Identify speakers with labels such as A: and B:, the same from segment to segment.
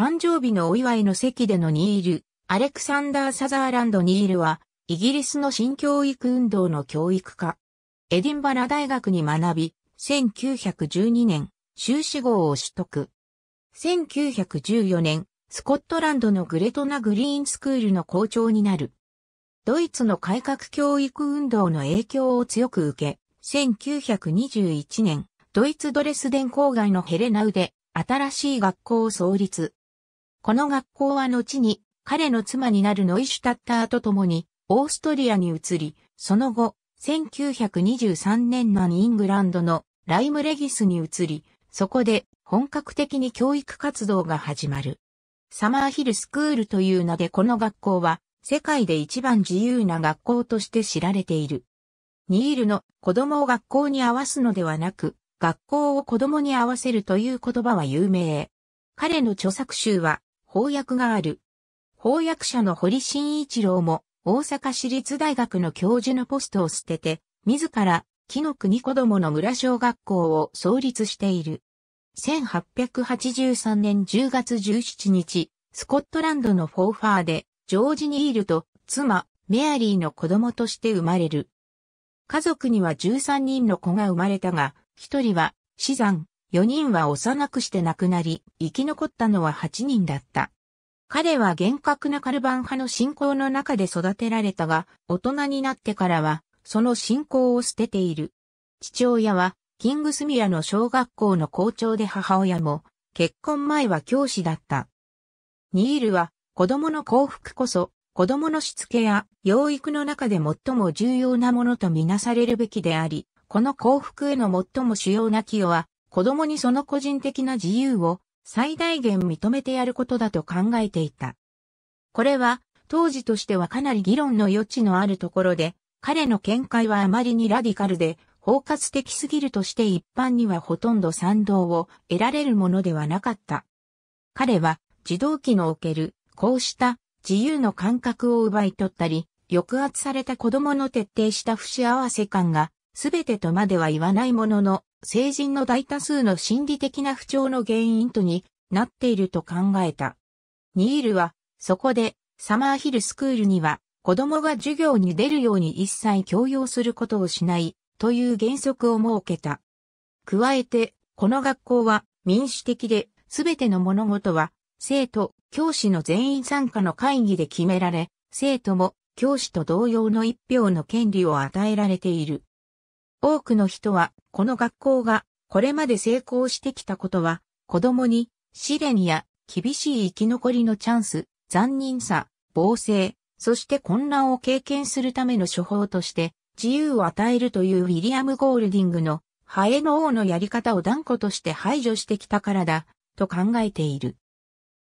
A: 誕生日のお祝いの席でのニール、アレクサンダー・サザーランド・ニールは、イギリスの新教育運動の教育家。エディンバラ大学に学び、1912年、修士号を取得。1914年、スコットランドのグレトナ・グリーンスクールの校長になる。ドイツの改革教育運動の影響を強く受け、1921年、ドイツドレスデン郊外のヘレナウで新しい学校を創立。この学校は後に彼の妻になるノイシュタッターと共にオーストリアに移り、その後、1923年のイングランドのライムレギスに移り、そこで本格的に教育活動が始まる。サマーヒルスクールという名でこの学校は世界で一番自由な学校として知られている。ニールの子供を学校に合わすのではなく、学校を子供に合わせるという言葉は有名。彼の著作集は翻訳がある。翻訳者の堀真一郎も、大阪市立大学の教授のポストを捨てて、自ら、木の国子供の村小学校を創立している。1883年10月17日、スコットランドのフォーファーで、ジョージ・ニールと妻、メアリーの子供として生まれる。家族には13人の子が生まれたが、一人は死産、4人は幼くして亡くなり、生き残ったのは8人だった。彼は厳格なカルバン派の信仰の中で育てられたが、大人になってからは、その信仰を捨てている。父親は、キングスミアの小学校の校長で母親も、結婚前は教師だった。ニールは、子供の幸福こそ、子供のしつけや養育の中で最も重要なものとみなされるべきであり、この幸福への最も主要な寄与は、子供にその個人的な自由を最大限認めてやることだと考えていた。これは当時としてはかなり議論の余地のあるところで、彼の見解はあまりにラディカルで包括的すぎるとして一般にはほとんど賛同を得られるものではなかった。彼は児童期のおけるこうした自由の感覚を奪い取ったり、抑圧された子供の徹底した不幸せ感が、すべてとまでは言わないものの、成人の大多数の心理的な不調の原因とになっていると考えた。ニールは、そこで、サマーヒルスクールには、子供が授業に出るように一切強要することをしない、という原則を設けた。加えて、この学校は民主的で、すべての物事は、生徒、教師の全員参加の会議で決められ、生徒も教師と同様の一票の権利を与えられている。多くの人は、この学校がこれまで成功してきたことは、子供に試練や厳しい生き残りのチャンス、残忍さ、暴政、そして混乱を経験するための処方として自由を与えるというウィリアム・ゴールディングのハエの王のやり方を断固として排除してきたからだ、と考えている。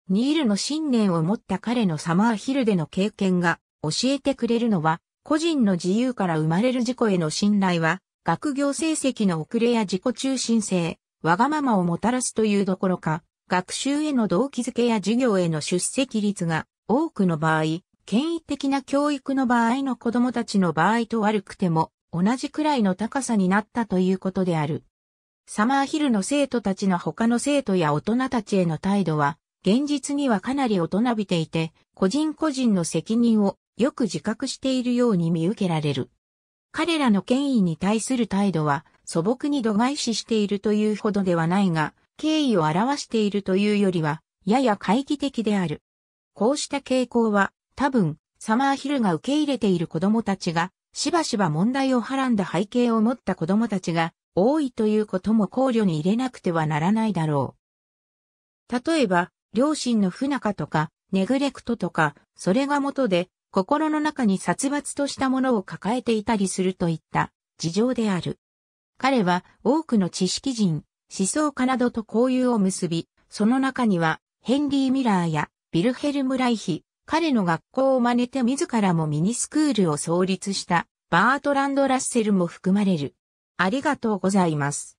A: ニールの信念を持った彼のサマーヒルでの経験が教えてくれるのは、個人の自由から生まれる自己への信頼は、学業成績の遅れや自己中心性、わがままをもたらすというどころか、学習への動機づけや授業への出席率が多くの場合、権威的な教育の場合の子供たちの場合と悪くても同じくらいの高さになったということである。サマーヒルの生徒たちの他の生徒や大人たちへの態度は、現実にはかなり大人びていて、個人個人の責任をよく自覚しているように見受けられる。彼らの権威に対する態度は素朴に度外視しているというほどではないが、敬意を表しているというよりは、やや懐疑的である。こうした傾向は、多分、サマーヒルが受け入れている子供たちが、しばしば問題をはらんだ背景を持った子供たちが多いということも考慮に入れなくてはならないだろう。例えば、両親の不仲とか、ネグレクトとか、それが元で心の中に殺伐としたものを抱えていたりするといった事情である。彼は多くの知識人、思想家などと交友を結び、その中にはヘンリー・ミラーやビルヘルム・ライヒ、彼の学校を真似て自らもミニスクールを創立したバートランド・ラッセルも含まれる。ありがとうございます。